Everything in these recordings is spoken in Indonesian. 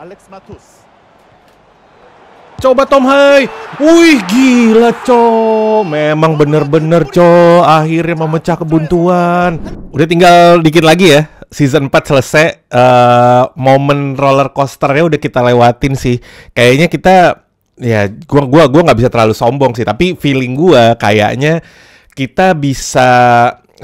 Alex Matus. Coba Tom Hai. Wih gila Co. Memang bener-bener Co. Akhirnya memecah kebuntuan. Udah tinggal dikit lagi ya. Season 4 selesai. Uh, momen roller coasternya udah kita lewatin sih. Kayaknya kita ya gua gua gua nggak bisa terlalu sombong sih tapi feeling gua kayaknya kita bisa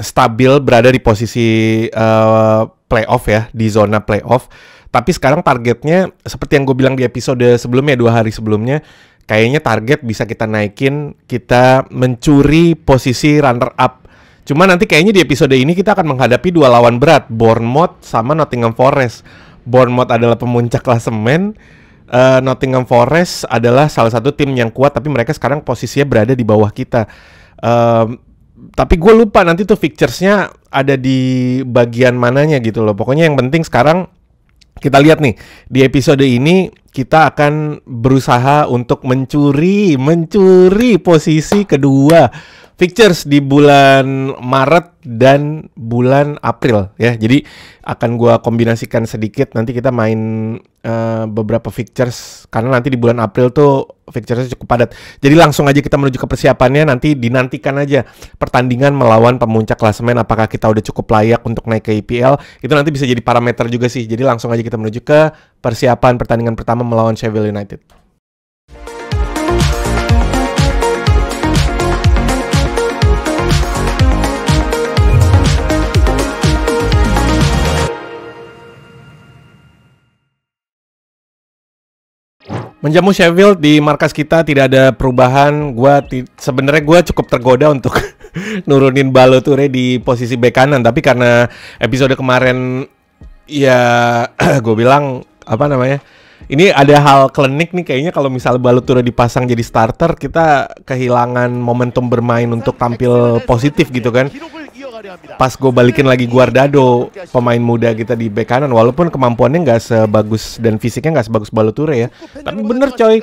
stabil berada di posisi uh, playoff ya di zona playoff tapi sekarang targetnya seperti yang gue bilang di episode sebelumnya dua hari sebelumnya, kayaknya target bisa kita naikin, kita mencuri posisi runner up. Cuma nanti kayaknya di episode ini kita akan menghadapi dua lawan berat, Bournemouth sama Nottingham Forest. Bournemouth adalah pemuncak klasemen, uh, Nottingham Forest adalah salah satu tim yang kuat tapi mereka sekarang posisinya berada di bawah kita. Uh, tapi gue lupa nanti tuh fixturesnya ada di bagian mananya gitu loh. Pokoknya yang penting sekarang kita lihat nih di episode ini kita akan berusaha untuk mencuri mencuri posisi kedua Pictures di bulan Maret dan bulan April ya. Jadi akan gua kombinasikan sedikit nanti kita main uh, beberapa fixtures karena nanti di bulan April tuh fixturesnya cukup padat. Jadi langsung aja kita menuju ke persiapannya nanti dinantikan aja pertandingan melawan pemuncak klasemen apakah kita udah cukup layak untuk naik ke IPL. Itu nanti bisa jadi parameter juga sih. Jadi langsung aja kita menuju ke persiapan pertandingan pertama melawan Sheffield United. menjamu Sheffield di markas kita tidak ada perubahan. Gua sebenarnya gue cukup tergoda untuk nurunin Baloture di posisi bek kanan, tapi karena episode kemarin ya gue bilang apa namanya? ini ada hal klinik nih kayaknya kalau misal udah dipasang jadi starter kita kehilangan momentum bermain untuk tampil positif gitu kan pas gue balikin lagi Guardado pemain muda kita di bek kanan walaupun kemampuannya nggak sebagus dan fisiknya nggak sebagus Baloture ya tapi bener coy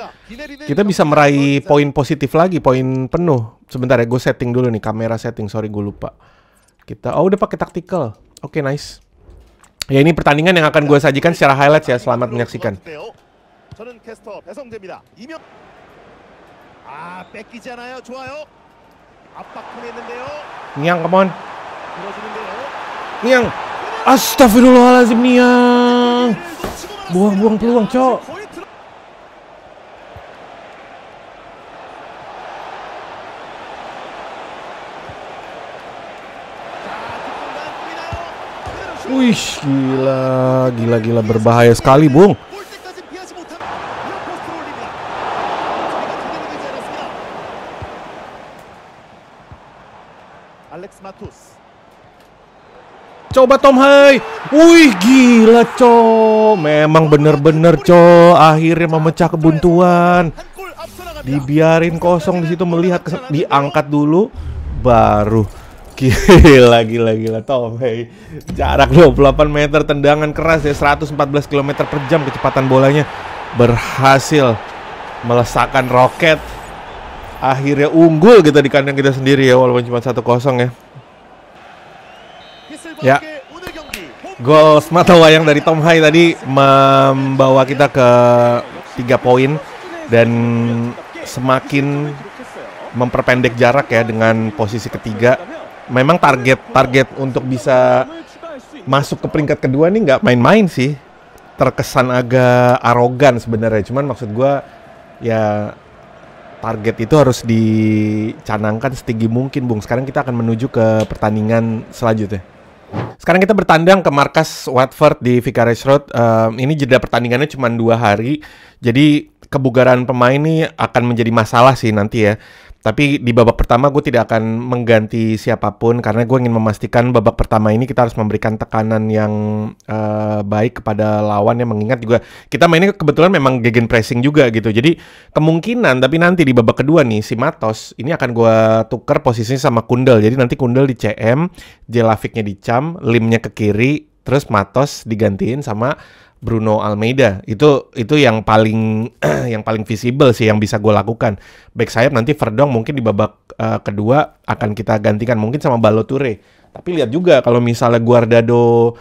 kita bisa meraih poin positif lagi poin penuh sebentar ya gue setting dulu nih kamera setting sorry gue lupa kita oh udah pakai taktikal oke okay, nice Ya ini pertandingan yang akan gue sajikan secara highlight ya. Selamat menyaksikan. Niang, come on. Niang. Astagfirullahaladzim, Niang. Buang-buang peluang, cok. Wih, gila, gila, gila berbahaya sekali, Bung. Alex Matus. Coba Tom Hai. Wih, gila, Co. Memang bener-bener, Co. Akhirnya memecah kebuntuan. Dibiarin kosong di situ melihat diangkat dulu baru Gila, gila, gila. Tomei. Jarak 28 meter, tendangan keras ya. 114 km per jam kecepatan bolanya. Berhasil melesakkan roket. Akhirnya unggul kita gitu di kandang kita sendiri ya. Walaupun cuma 1-0 ya. Ya. Gol semata wayang dari Tom Hai tadi membawa kita ke tiga poin dan semakin memperpendek jarak ya dengan posisi ketiga memang target target untuk bisa masuk ke peringkat kedua nih nggak main-main sih terkesan agak arogan sebenarnya cuman maksud gue ya target itu harus dicanangkan setinggi mungkin Bung sekarang kita akan menuju ke pertandingan selanjutnya sekarang kita bertandang ke markas Watford di Vicarage Road um, ini jeda pertandingannya cuma dua hari jadi kebugaran pemain ini akan menjadi masalah sih nanti ya tapi di babak pertama gue tidak akan mengganti siapapun karena gue ingin memastikan babak pertama ini kita harus memberikan tekanan yang uh, baik kepada lawan yang mengingat juga kita mainnya kebetulan memang gegen pressing juga gitu. Jadi kemungkinan tapi nanti di babak kedua nih si Matos ini akan gue tuker posisinya sama Kundel. Jadi nanti Kundel di CM, Jelaviknya di Cam, Limnya ke kiri, terus Matos digantiin sama Bruno Almeida itu itu yang paling yang paling visible sih yang bisa gue lakukan back sayap nanti Verdong mungkin di babak uh, kedua akan kita gantikan mungkin sama Baloture tapi lihat juga kalau misalnya Guardado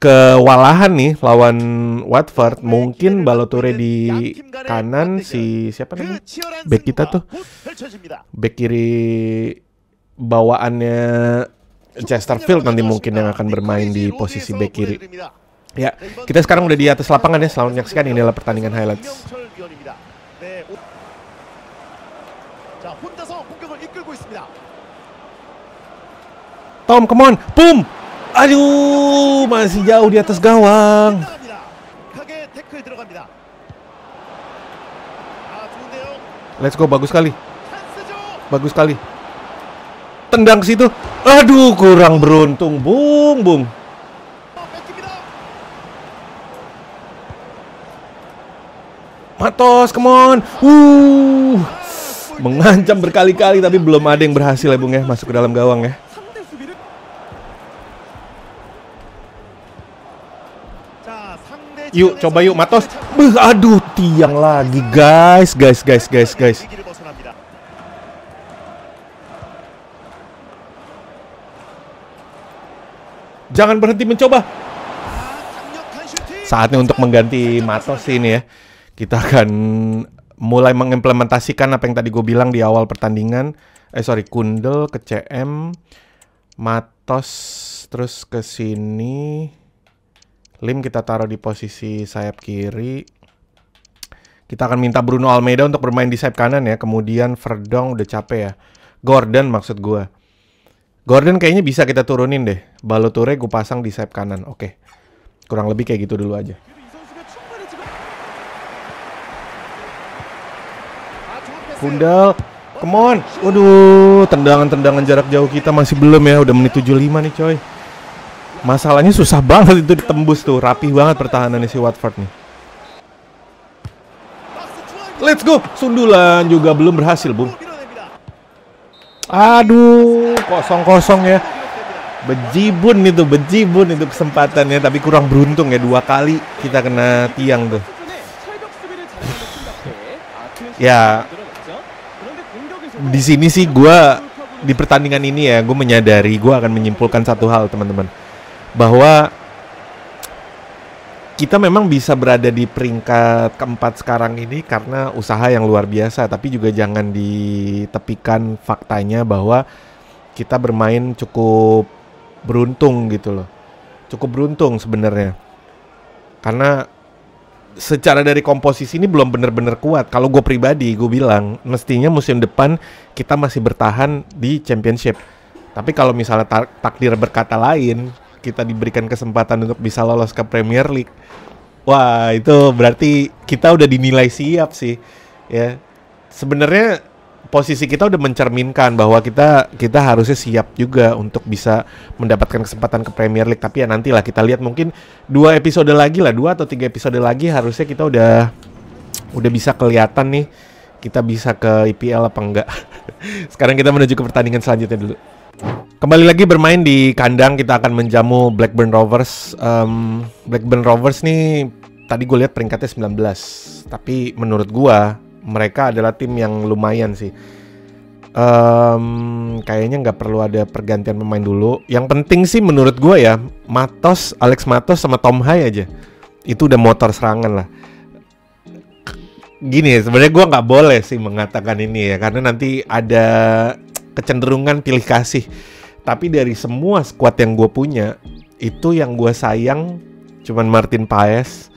kewalahan nih lawan Watford eh, mungkin Baloture di kanan si siapa nih back kita tuh back kiri bawaannya Chesterfield nanti mungkin yang akan bermain di posisi bek kiri. Ya, kita sekarang udah di atas lapangan ya. selalu menyaksikan ini adalah pertandingan highlights. Tom, come on. Boom. Aduh, masih jauh di atas gawang. Let's go, bagus sekali. Bagus sekali tendang ke situ. Aduh, kurang beruntung, Bung, Bung. Matos, come on. Uh. Mengancam berkali-kali tapi belum ada yang berhasil ya, Bung ya, masuk ke dalam gawang ya. Yuk, coba yuk Matos. Beuh, aduh, tiang lagi, guys, guys, guys, guys, guys. Jangan berhenti mencoba. Saatnya untuk mengganti Matos ini ya. Kita akan mulai mengimplementasikan apa yang tadi gue bilang di awal pertandingan. Eh sorry, Kundel ke CM, Matos terus ke sini. Lim kita taruh di posisi sayap kiri. Kita akan minta Bruno Almeida untuk bermain di sayap kanan ya. Kemudian Verdong udah capek ya. Gordon maksud gue. Gordon kayaknya bisa kita turunin deh. Baloture gue pasang di sayap kanan. Oke. Okay. Kurang lebih kayak gitu dulu aja. Kundal. Come on. Waduh, tendangan-tendangan jarak jauh kita masih belum ya. Udah menit 75 nih, coy. Masalahnya susah banget itu ditembus tuh. Rapih banget pertahanannya si Watford nih. Let's go. Sundulan juga belum berhasil, Bung. Aduh, kosong-kosong ya. Bejibun itu, bejibun itu kesempatannya, tapi kurang beruntung ya dua kali kita kena tiang tuh. ya, di sini sih gue di pertandingan ini ya gue menyadari gue akan menyimpulkan satu hal teman-teman bahwa kita memang bisa berada di peringkat keempat sekarang ini karena usaha yang luar biasa, tapi juga jangan ditepikan faktanya bahwa kita bermain cukup beruntung gitu loh. Cukup beruntung sebenarnya. Karena secara dari komposisi ini belum benar-benar kuat. Kalau gue pribadi, gue bilang mestinya musim depan kita masih bertahan di championship. Tapi kalau misalnya takdir berkata lain, kita diberikan kesempatan untuk bisa lolos ke Premier League wah itu berarti kita udah dinilai siap sih ya sebenarnya posisi kita udah mencerminkan bahwa kita kita harusnya siap juga untuk bisa mendapatkan kesempatan ke Premier League tapi ya nantilah kita lihat mungkin dua episode lagi lah dua atau tiga episode lagi harusnya kita udah udah bisa kelihatan nih kita bisa ke IPL apa enggak sekarang kita menuju ke pertandingan selanjutnya dulu Kembali lagi bermain di kandang kita akan menjamu Blackburn Rovers. Um, Blackburn Rovers nih tadi gue lihat peringkatnya 19, tapi menurut gue mereka adalah tim yang lumayan sih. Um, kayaknya nggak perlu ada pergantian pemain dulu. Yang penting sih menurut gue ya Matos, Alex Matos sama Tom Hay aja. Itu udah motor serangan lah gini ya sebenarnya gue nggak boleh sih mengatakan ini ya karena nanti ada kecenderungan pilih kasih. Tapi dari semua squad yang gue punya, itu yang gue sayang cuman Martin Paes,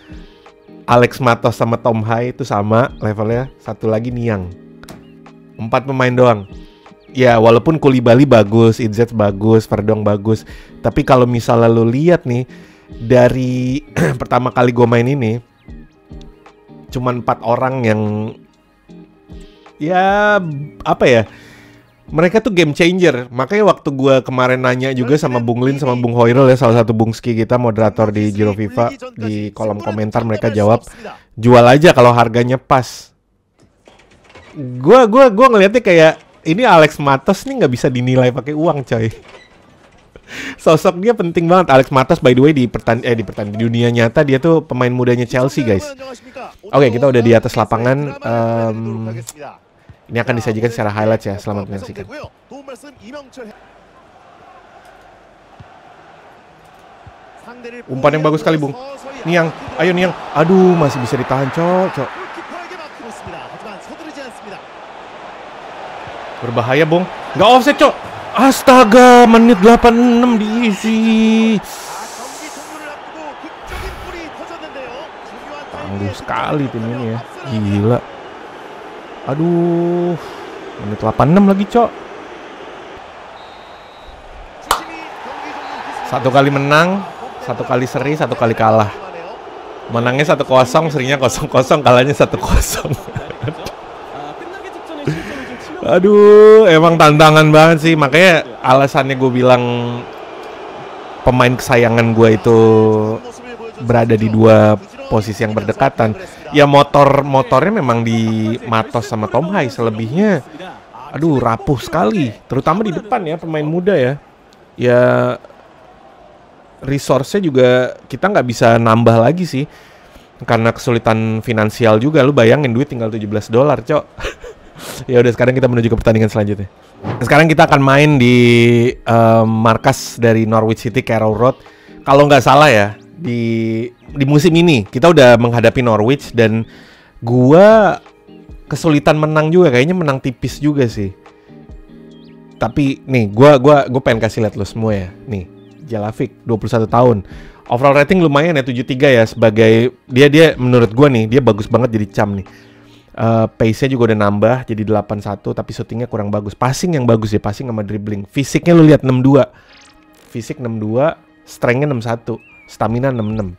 Alex Matos sama Tom Hai itu sama levelnya. Satu lagi Niang. Empat pemain doang. Ya walaupun Kuli Bali bagus, Idzet bagus, Ferdong bagus. Tapi kalau misalnya lo lihat nih, dari pertama kali gue main ini, cuman empat orang yang ya apa ya mereka tuh game changer. Makanya waktu gue kemarin nanya juga sama Bung Lin sama Bung Hoirul ya salah satu Bung Ski kita moderator di Giro FIFA di kolom komentar mereka jawab jual aja kalau harganya pas. Gue gua gua ngeliatnya kayak ini Alex Matos nih nggak bisa dinilai pakai uang coy. Sosok dia penting banget Alex Matos by the way di pertan eh di pertan di dunia nyata dia tuh pemain mudanya Chelsea guys. Oke, okay, kita udah di atas lapangan um, ini akan disajikan secara highlight ya, selamat menyaksikan. Umpan yang bagus sekali, Bung. Niang, ayo Niang. Aduh, masih bisa ditahan, Cok. Cok. Berbahaya, Bung. Nggak offset, Cok. Astaga, menit 86 diisi. Tangguh sekali tim ini ya. Gila. Aduh. Menit 86 lagi, Cok. Satu kali menang, satu kali seri, satu kali kalah. Menangnya satu kosong, serinya kosong kosong, kalahnya satu kosong. Aduh, emang tantangan banget sih. Makanya alasannya gue bilang pemain kesayangan gue itu berada di dua posisi yang berdekatan ya motor motornya memang di Matos sama Tom Hai selebihnya aduh rapuh sekali terutama di depan ya pemain muda ya ya resource-nya juga kita nggak bisa nambah lagi sih karena kesulitan finansial juga lu bayangin duit tinggal 17 dolar cok ya udah sekarang kita menuju ke pertandingan selanjutnya sekarang kita akan main di um, markas dari Norwich City Carroll Road kalau nggak salah ya di di musim ini kita udah menghadapi Norwich dan gua kesulitan menang juga kayaknya menang tipis juga sih tapi nih gua gua gua pengen kasih lihat lo semua ya nih Jalafik 21 tahun overall rating lumayan ya 73 ya sebagai dia dia menurut gua nih dia bagus banget jadi cam nih Uh, pace-nya juga udah nambah jadi 81 tapi shootingnya kurang bagus. Passing yang bagus ya, passing sama dribbling. Fisiknya lu lihat 62. Fisik 62, strength-nya 61 stamina 66.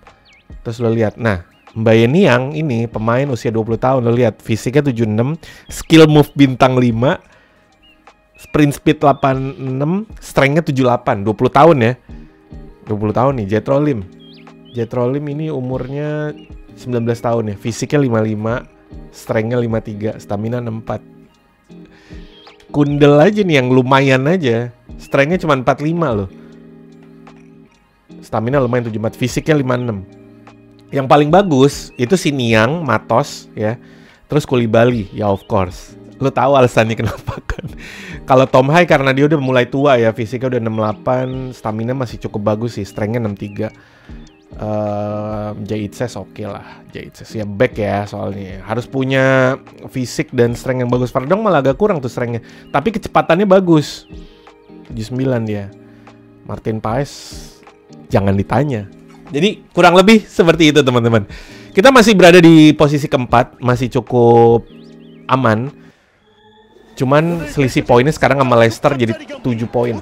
Terus lo lihat, nah Mbak Yeni yang ini pemain usia 20 tahun lo lihat fisiknya 76, skill move bintang 5, sprint speed 86, strengthnya 78, 20 tahun ya. 20 tahun nih Jetro Lim. Jetro Lim ini umurnya 19 tahun ya, fisiknya 55, strengthnya 53, stamina 64. Kundel aja nih yang lumayan aja. Strengthnya cuma 45 loh stamina lumayan 74, fisiknya 56. Yang paling bagus itu si Niang, Matos ya. Terus Kulibali, ya of course. Lo tahu alasannya kenapa kan? Kalau Tom Hai karena dia udah mulai tua ya, fisiknya udah 68, stamina masih cukup bagus sih, strengthnya 63. Uh, Itses oke okay lah Itses ya back ya soalnya harus punya fisik dan strength yang bagus Fardong malah agak kurang tuh strengthnya tapi kecepatannya bagus 79 dia Martin Paes jangan ditanya. Jadi kurang lebih seperti itu teman-teman. Kita masih berada di posisi keempat, masih cukup aman. Cuman selisih poinnya sekarang sama Leicester jadi 7 poin.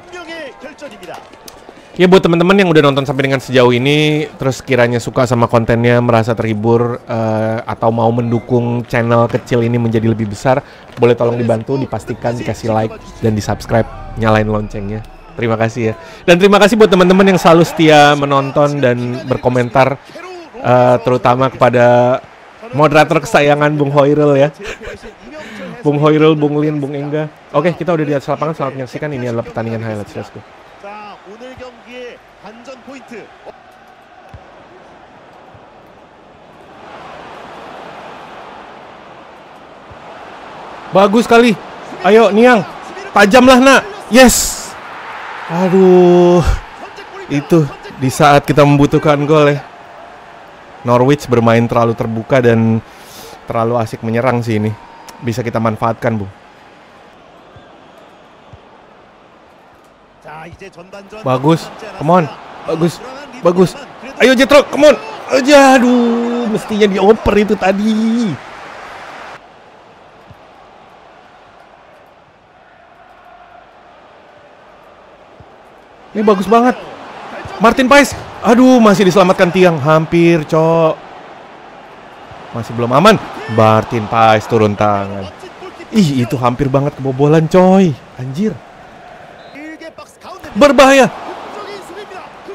Ya buat teman-teman yang udah nonton sampai dengan sejauh ini, terus kiranya suka sama kontennya, merasa terhibur, uh, atau mau mendukung channel kecil ini menjadi lebih besar, boleh tolong dibantu, dipastikan dikasih like dan di subscribe, nyalain loncengnya. Terima kasih ya. Dan terima kasih buat teman-teman yang selalu setia menonton dan berkomentar uh, terutama kepada moderator kesayangan Bung Hoirul ya. Bung Hoirul, Bung Lin, Bung Engga. Oke, okay, kita udah di atas lapangan. Selamat menyaksikan ini adalah pertandingan highlight Let's Bagus sekali. Ayo, Niang. Tajamlah, Nak. Yes. Aduh, itu di saat kita membutuhkan gol ya. Norwich bermain terlalu terbuka dan terlalu asik menyerang sih ini. Bisa kita manfaatkan, Bu. Bagus, come on. Bagus, bagus. Ayo Jetro, come on. Aduh, mestinya dioper itu tadi. Ini bagus banget. Martin Pais. Aduh, masih diselamatkan tiang. Hampir, Cok. Masih belum aman. Martin Pais turun tangan. Ih, itu hampir banget kebobolan, coy. Anjir. Berbahaya.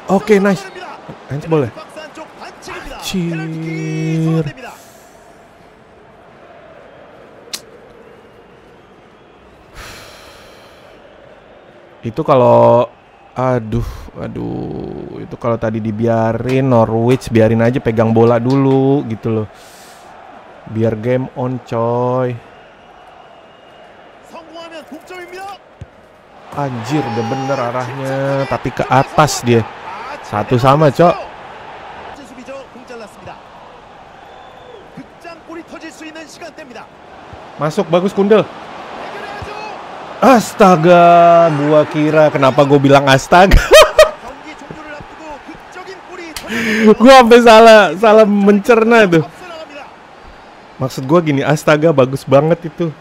Oke, okay, nice. Nice boleh. Anjir. Itu kalau Aduh, aduh, itu kalau tadi dibiarin Norwich biarin aja pegang bola dulu gitu loh. Biar game on coy. Anjir, udah bener arahnya, tapi ke atas dia. Satu sama, Cok. Masuk bagus Kundel. Astaga, gua kira kenapa gua bilang astaga. gua sampai salah salah mencerna itu. Maksud gua gini, astaga bagus banget itu.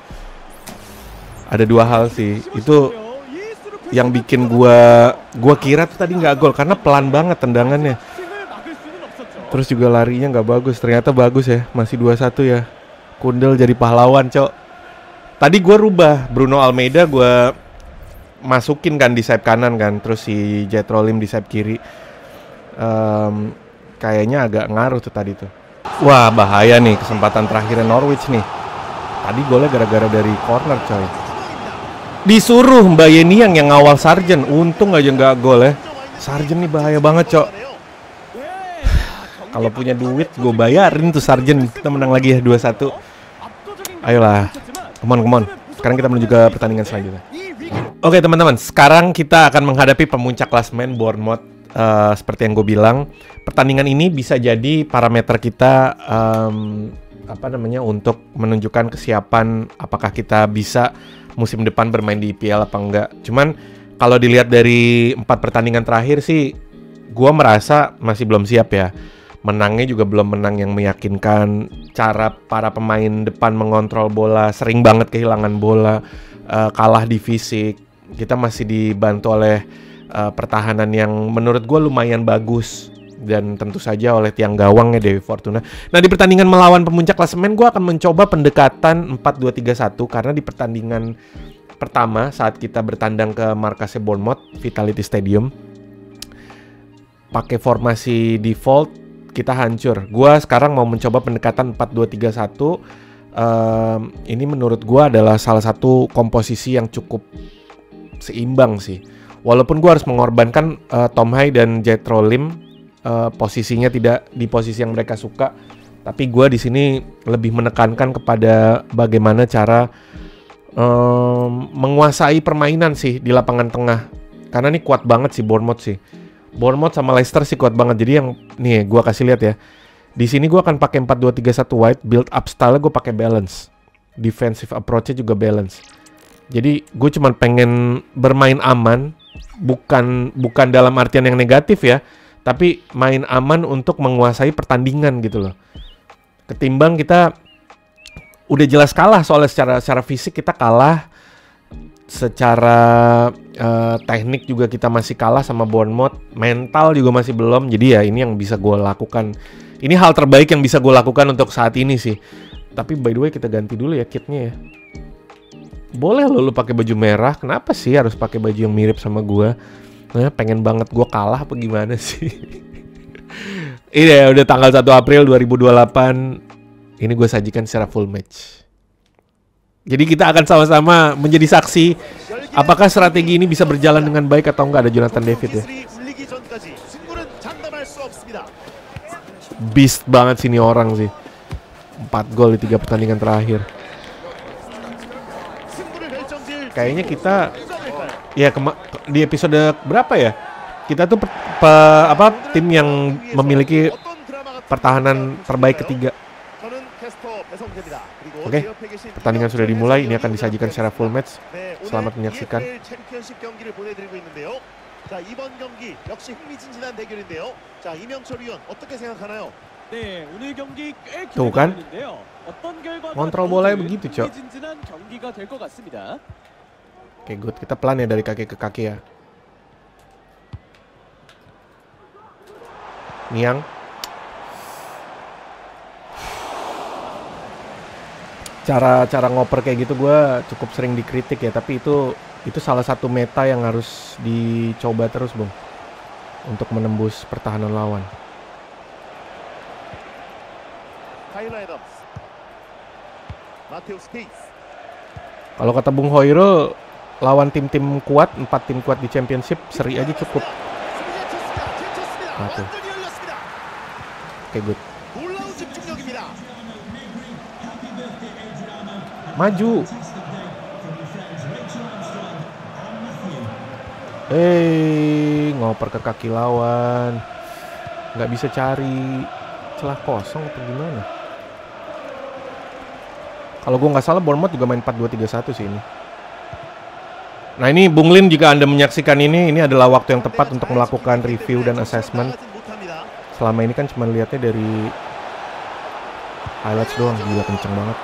Ada dua hal sih. Itu yang bikin gua gua kira tuh tadi nggak gol karena pelan banget tendangannya. Terus juga larinya nggak bagus. Ternyata bagus ya. Masih 2-1 ya. Kundel jadi pahlawan, Cok. Tadi gue rubah Bruno Almeida gue masukin kan di sayap kanan kan, terus si Jetro di sayap kiri. Um, kayaknya agak ngaruh tuh tadi tuh. Wah bahaya nih kesempatan terakhirnya Norwich nih. Tadi golnya gara-gara dari corner coy. Disuruh Mbak Yeni yang ngawal Sarjen. Untung aja nggak gol ya. Sarjen nih bahaya banget cok. Kalau punya duit gue bayarin tuh Sarjen. Kita menang lagi ya 2-1. Ayolah. Come on, come on. Sekarang kita menuju ke pertandingan selanjutnya. Oke, okay, teman-teman. Sekarang kita akan menghadapi pemuncak klasmen Bournemouth. Uh, seperti yang gue bilang, pertandingan ini bisa jadi parameter kita um, apa namanya untuk menunjukkan kesiapan apakah kita bisa musim depan bermain di IPL apa enggak. Cuman kalau dilihat dari empat pertandingan terakhir sih, gue merasa masih belum siap ya menangnya juga belum menang yang meyakinkan cara para pemain depan mengontrol bola sering banget kehilangan bola uh, kalah di fisik kita masih dibantu oleh uh, pertahanan yang menurut gue lumayan bagus dan tentu saja oleh tiang gawangnya Dewi Fortuna. Nah di pertandingan melawan pemuncak klasemen gue akan mencoba pendekatan 4-2-3-1 karena di pertandingan pertama saat kita bertandang ke markasnya Bournemouth Vitality Stadium pakai formasi default kita hancur. Gua sekarang mau mencoba pendekatan 4231 Um, ini menurut gua adalah salah satu komposisi yang cukup seimbang sih. Walaupun gua harus mengorbankan uh, Tom Hai dan Jethro Lim uh, posisinya tidak di posisi yang mereka suka, tapi gua di sini lebih menekankan kepada bagaimana cara um, menguasai permainan sih di lapangan tengah. Karena ini kuat banget sih Bournemouth sih. Bournemouth sama Leicester sih kuat banget. Jadi yang nih gue kasih lihat ya. Di sini gue akan pakai 4-2-3-1 wide build up style gue pakai balance. Defensive approach-nya juga balance. Jadi gue cuman pengen bermain aman, bukan bukan dalam artian yang negatif ya, tapi main aman untuk menguasai pertandingan gitu loh. Ketimbang kita udah jelas kalah soalnya secara secara fisik kita kalah secara uh, teknik juga kita masih kalah sama Bournemouth, mental juga masih belum. Jadi ya ini yang bisa gue lakukan. Ini hal terbaik yang bisa gue lakukan untuk saat ini sih. Tapi by the way kita ganti dulu ya kitnya ya. Boleh lo lu pakai baju merah. Kenapa sih harus pakai baju yang mirip sama gue? Nah, pengen banget gue kalah apa gimana sih? ini ya udah tanggal 1 April 2028. Ini gue sajikan secara full match. Jadi kita akan sama-sama menjadi saksi apakah strategi ini bisa berjalan dengan baik atau enggak ada Jonathan David ya. Beast banget sini orang sih. 4 gol di 3 pertandingan terakhir. Kayaknya kita ya di episode berapa ya? Kita tuh per, pe, apa tim yang memiliki pertahanan terbaik ketiga. Oke, okay, pertandingan sudah dimulai. Ini akan disajikan secara full match. Selamat menyaksikan. Tuh kan? kontrol bolanya begitu, Cok. Oke, okay, good. Kita pelan ya dari kaki ke kaki ya. Niang cara cara ngoper kayak gitu gue cukup sering dikritik ya tapi itu itu salah satu meta yang harus dicoba terus bung untuk menembus pertahanan lawan. Kalau kata Bung Hoiro, lawan tim-tim kuat, empat tim kuat di championship, seri aja cukup. Oke, okay, good. maju. Hei, ngoper ke kaki lawan. Nggak bisa cari celah kosong atau gimana? Kalau gue nggak salah Bournemouth juga main 4-2-3-1 sih ini. Nah ini Bung Lin, jika Anda menyaksikan ini, ini adalah waktu yang tepat untuk melakukan review dan assessment. Selama ini kan cuma lihatnya dari highlights doang, gila kenceng banget.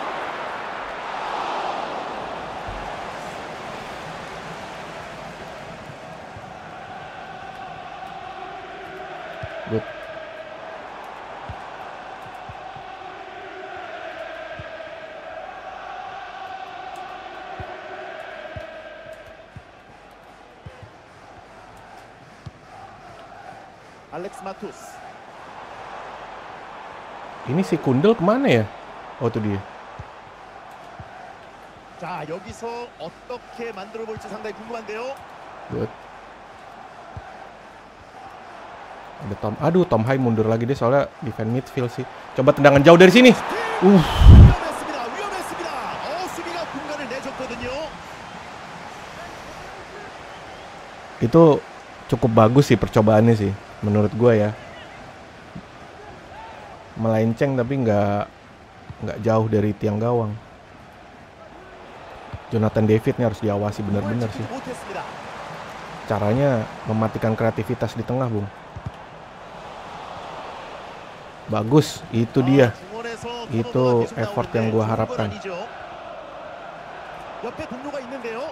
Ini si Kundel kemana ya? Oh itu dia. Good. Ada Tom. Aduh Tom Hai mundur lagi deh soalnya defend midfield sih. Coba tendangan jauh dari sini. Uh. Itu cukup bagus sih percobaannya sih menurut gue ya melenceng tapi nggak nggak jauh dari tiang gawang. Jonathan David nih harus diawasi benar-benar sih. Caranya mematikan kreativitas di tengah, Bung. Bagus, itu dia. Itu effort yang gua harapkan.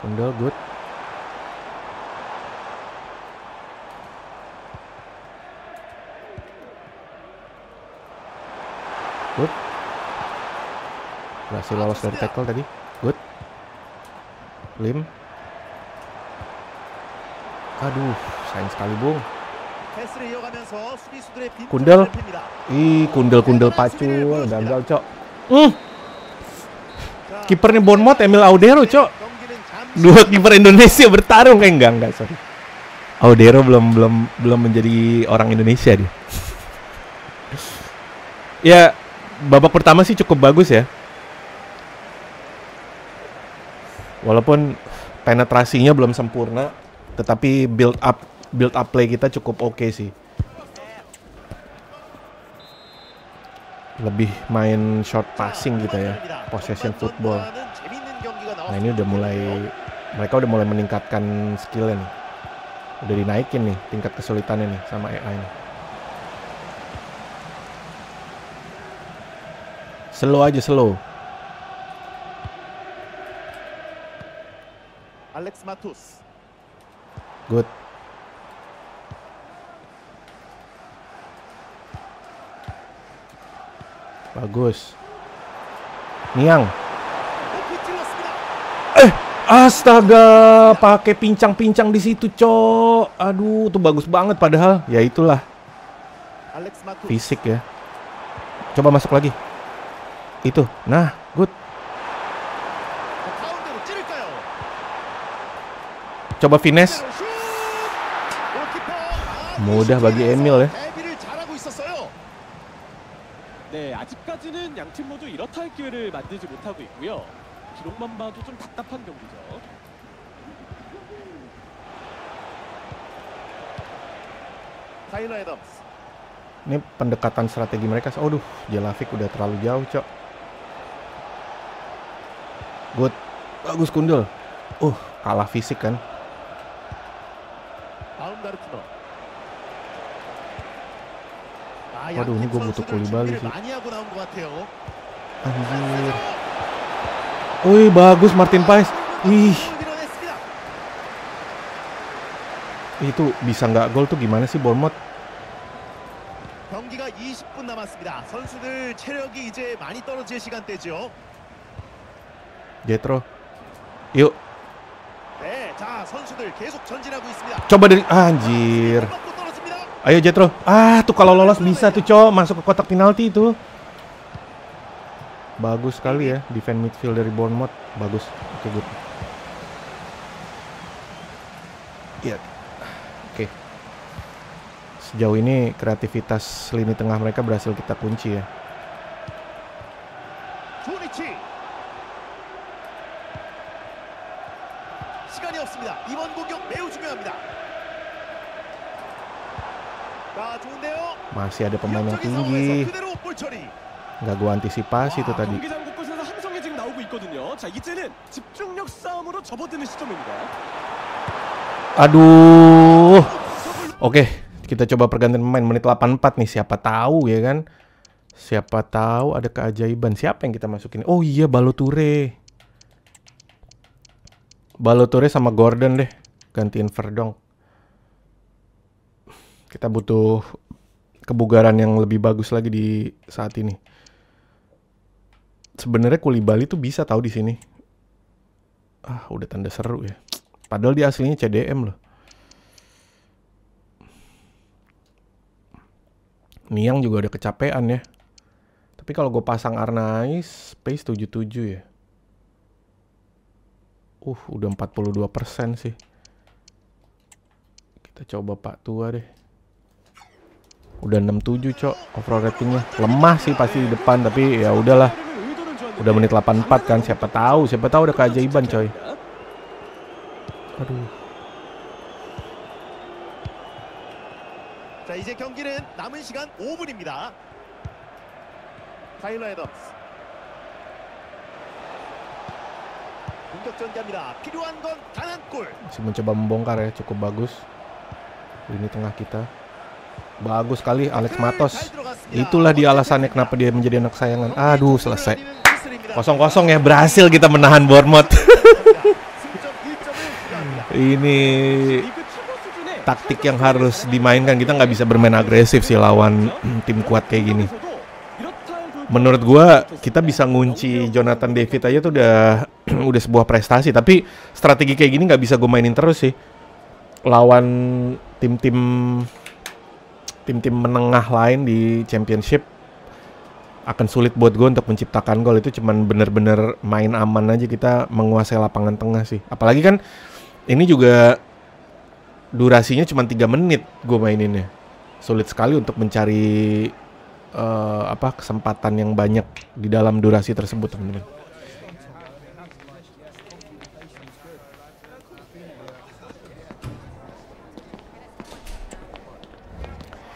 Kendall good. Good. Berhasil lolos dari tackle tadi. Good. Lim. Aduh, sayang sekali, Bung. Kundel. Ih, kundel-kundel pacul. Gagal, Cok. Hmm. Kipernya Bonmot, Emil Audero, Cok. Dua kiper Indonesia bertarung kayak eh, enggak, enggak, sorry. Audero belum belum belum menjadi orang Indonesia dia. ya babak pertama sih cukup bagus ya. Walaupun penetrasinya belum sempurna, tetapi build up build up play kita cukup oke okay sih. Lebih main short passing gitu ya, possession football. Nah ini udah mulai mereka udah mulai meningkatkan skillnya nih. Udah dinaikin nih tingkat kesulitannya nih sama AI nih. Slow aja slow. Alex Matus. Good. Bagus. Niang. Eh, astaga, pakai pincang-pincang di situ, Cok. Aduh, tuh bagus banget padahal. Ya itulah. Alex Fisik ya. Coba masuk lagi itu nah good coba finesse. mudah bagi Emil ya Ini pendekatan strategi mereka. Aduh, Jelavik udah terlalu jauh, Cok. Good. Bagus Kundul. Uh, kalah fisik kan. Waduh, ini gue butuh kuli balik sih. Anjir. Wih, bagus Martin Paes. Ih. Itu bisa nggak gol tuh gimana sih Bournemouth? 경기가 20분 남았습니다. 선수들 체력이 이제 많이 떨어질 시간대죠. Jetro. Yuk. Coba dari ah, anjir. Ayo Jetro. Ah, tuh kalau lolos bisa tuh, Cok. Masuk ke kotak penalti itu. Bagus sekali ya defend midfield dari Bournemouth. Bagus. Oke, okay, good. Yeah. Oke. Sejauh ini kreativitas lini tengah mereka berhasil kita kunci ya. masih ada pemain yang tinggi nggak gua antisipasi itu tadi aduh oke kita coba pergantian pemain menit 84 nih siapa tahu ya kan siapa tahu ada keajaiban siapa yang kita masukin oh iya Baloture Baloture sama Gordon deh gantiin Verdong kita butuh kebugaran yang lebih bagus lagi di saat ini. Sebenarnya kuli Bali tuh bisa tahu di sini. Ah, udah tanda seru ya. Padahal dia aslinya CDM loh. Niang juga udah kecapean ya. Tapi kalau gue pasang Arnais, pace 77 ya. Uh, udah 42% sih. Kita coba Pak Tua deh udah 67 cok overall ratingnya lemah sih pasti di depan tapi ya udahlah udah menit 84 kan siapa tahu siapa tahu udah keajaiban coy aduh masih mencoba membongkar ya cukup bagus. Ini tengah kita. Bagus sekali Alex Matos. Itulah dia alasannya kenapa dia menjadi anak sayangan. Aduh, selesai. Kosong-kosong ya, berhasil kita menahan Bournemouth. Ini taktik yang harus dimainkan. Kita nggak bisa bermain agresif sih lawan tim kuat kayak gini. Menurut gua kita bisa ngunci Jonathan David aja tuh udah udah sebuah prestasi. Tapi strategi kayak gini nggak bisa gue mainin terus sih. Lawan tim-tim tim-tim menengah lain di championship akan sulit buat gue untuk menciptakan gol itu cuman bener-bener main aman aja kita menguasai lapangan tengah sih apalagi kan ini juga durasinya cuma tiga menit gue maininnya sulit sekali untuk mencari uh, apa kesempatan yang banyak di dalam durasi tersebut teman-teman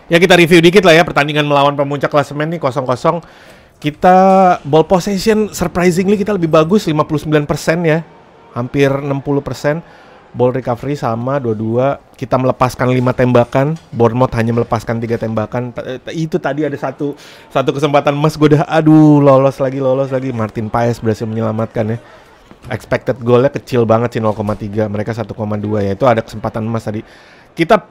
Ya kita review dikit lah ya pertandingan melawan pemuncak klasemen nih kosong-kosong Kita ball possession surprisingly kita lebih bagus 59% ya. Hampir 60% ball recovery sama dua-dua kita melepaskan 5 tembakan Bournemouth hanya melepaskan 3 tembakan eh, itu tadi ada satu satu kesempatan Mas gue udah aduh lolos lagi lolos lagi Martin Paes berhasil menyelamatkan ya expected goalnya kecil banget sih 0,3 mereka 1,2 ya itu ada kesempatan Mas tadi kita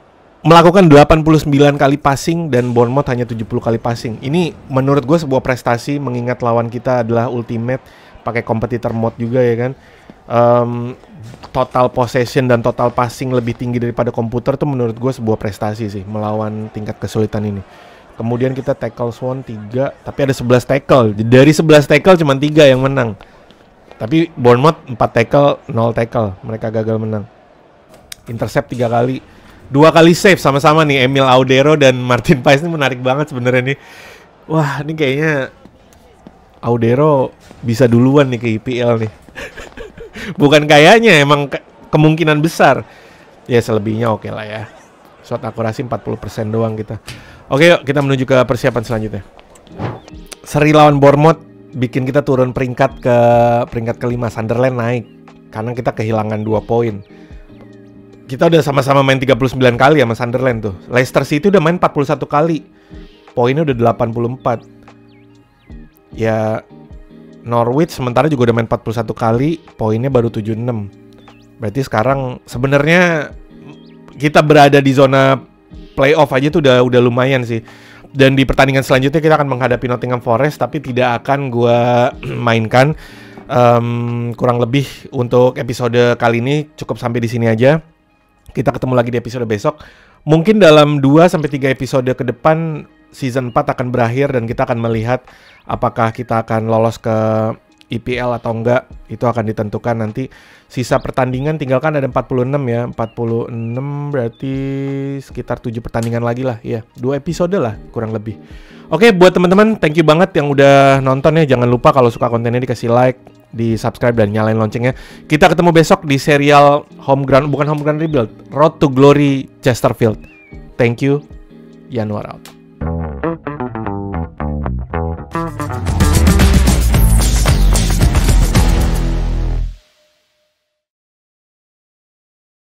melakukan 89 kali passing dan Bournemouth hanya 70 kali passing. Ini menurut gue sebuah prestasi mengingat lawan kita adalah ultimate pakai kompetitor mode juga ya kan. Um, total possession dan total passing lebih tinggi daripada komputer tuh menurut gue sebuah prestasi sih melawan tingkat kesulitan ini. Kemudian kita tackle Swan 3, tapi ada 11 tackle. Dari 11 tackle cuma 3 yang menang. Tapi Bournemouth 4 tackle, 0 tackle. Mereka gagal menang. Intercept 3 kali dua kali save sama-sama nih Emil Audero dan Martin Paes ini menarik banget sebenarnya nih. Wah, ini kayaknya Audero bisa duluan nih ke IPL nih. Bukan kayaknya, emang ke kemungkinan besar. Ya selebihnya oke okay lah ya. Shot akurasi 40% doang kita. Oke, yuk kita menuju ke persiapan selanjutnya. Seri lawan Bournemouth bikin kita turun peringkat ke peringkat kelima Sunderland naik karena kita kehilangan dua poin kita udah sama-sama main 39 kali ya sama Sunderland tuh. Leicester City udah main 41 kali. Poinnya udah 84. Ya Norwich sementara juga udah main 41 kali, poinnya baru 76. Berarti sekarang sebenarnya kita berada di zona playoff aja tuh udah udah lumayan sih. Dan di pertandingan selanjutnya kita akan menghadapi Nottingham Forest tapi tidak akan gua mainkan. Um, kurang lebih untuk episode kali ini cukup sampai di sini aja. Kita ketemu lagi di episode besok. Mungkin dalam 2 sampai 3 episode ke depan season 4 akan berakhir dan kita akan melihat apakah kita akan lolos ke IPL e atau enggak itu akan ditentukan nanti sisa pertandingan tinggalkan ada 46 ya 46 berarti sekitar 7 pertandingan lagi lah ya dua episode lah kurang lebih oke buat teman-teman thank you banget yang udah nonton ya jangan lupa kalau suka kontennya dikasih like di subscribe dan nyalain loncengnya. Kita ketemu besok di serial home ground bukan home ground Rebuild, Road to Glory Chesterfield. Thank you. Januar out.